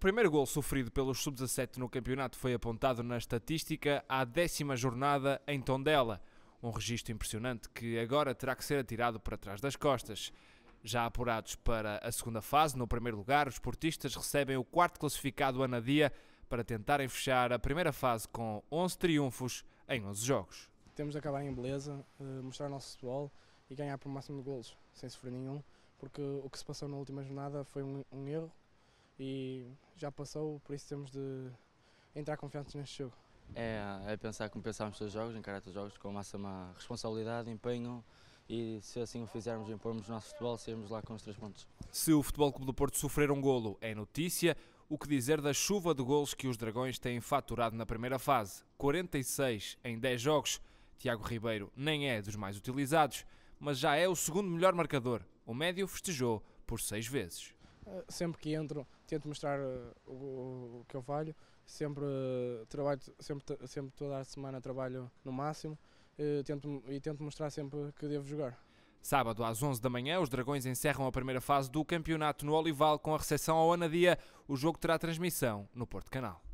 O primeiro gol sofrido pelos sub-17 no campeonato foi apontado na estatística à décima jornada em Tondela, um registro impressionante que agora terá que ser atirado para trás das costas. Já apurados para a segunda fase, no primeiro lugar, os portistas recebem o quarto classificado Anadia para tentarem fechar a primeira fase com 11 triunfos em 11 jogos. Temos de acabar em beleza, eh, mostrar o nosso futebol e ganhar o máximo de golos, sem sofrer nenhum, porque o que se passou na última jornada foi um erro e já passou, por isso temos de entrar confiantes neste jogo. É, é pensar como pensávamos todos os jogos, encarar todos os jogos com a máxima responsabilidade, empenho e se assim o fizermos, e impormos o nosso futebol, sairmos lá com os três pontos. Se o Futebol Clube do Porto sofrer um golo, é notícia. O que dizer da chuva de golos que os Dragões têm faturado na primeira fase? 46 em 10 jogos. Tiago Ribeiro nem é dos mais utilizados, mas já é o segundo melhor marcador. O médio festejou por seis vezes. Eh, sempre que entro tento mostrar eh, o, o, que eu valho, sempre eh, trabalho, sempre, sempre toda a semana trabalho no máximo tento, e tento mostrar sempre que devo jogar. Sábado às 11 da manhã, os Dragões encerram a primeira fase do campeonato no Olival com a recepção ao Anadia. O jogo terá transmissão no Porto Canal.